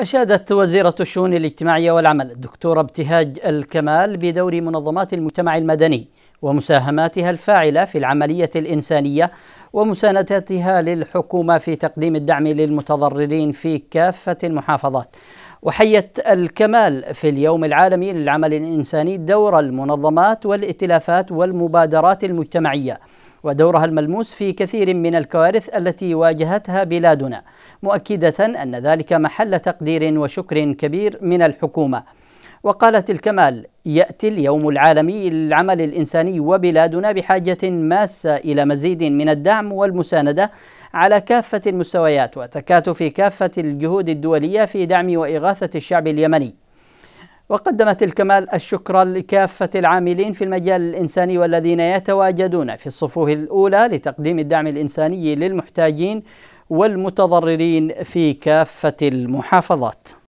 أشادت وزيرة الشؤون الاجتماعية والعمل الدكتورة ابتهاج الكمال بدور منظمات المجتمع المدني ومساهماتها الفاعلة في العملية الإنسانية ومساندتها للحكومة في تقديم الدعم للمتضررين في كافة المحافظات وحيت الكمال في اليوم العالمي للعمل الإنساني دور المنظمات والائتلافات والمبادرات المجتمعية ودورها الملموس في كثير من الكوارث التي واجهتها بلادنا مؤكدة أن ذلك محل تقدير وشكر كبير من الحكومة وقالت الكمال يأتي اليوم العالمي للعمل الإنساني وبلادنا بحاجة ماسة إلى مزيد من الدعم والمساندة على كافة المستويات وتكاتف كافة الجهود الدولية في دعم وإغاثة الشعب اليمني وقدمت الكمال الشكر لكافة العاملين في المجال الإنساني والذين يتواجدون في الصفوف الأولى لتقديم الدعم الإنساني للمحتاجين والمتضررين في كافة المحافظات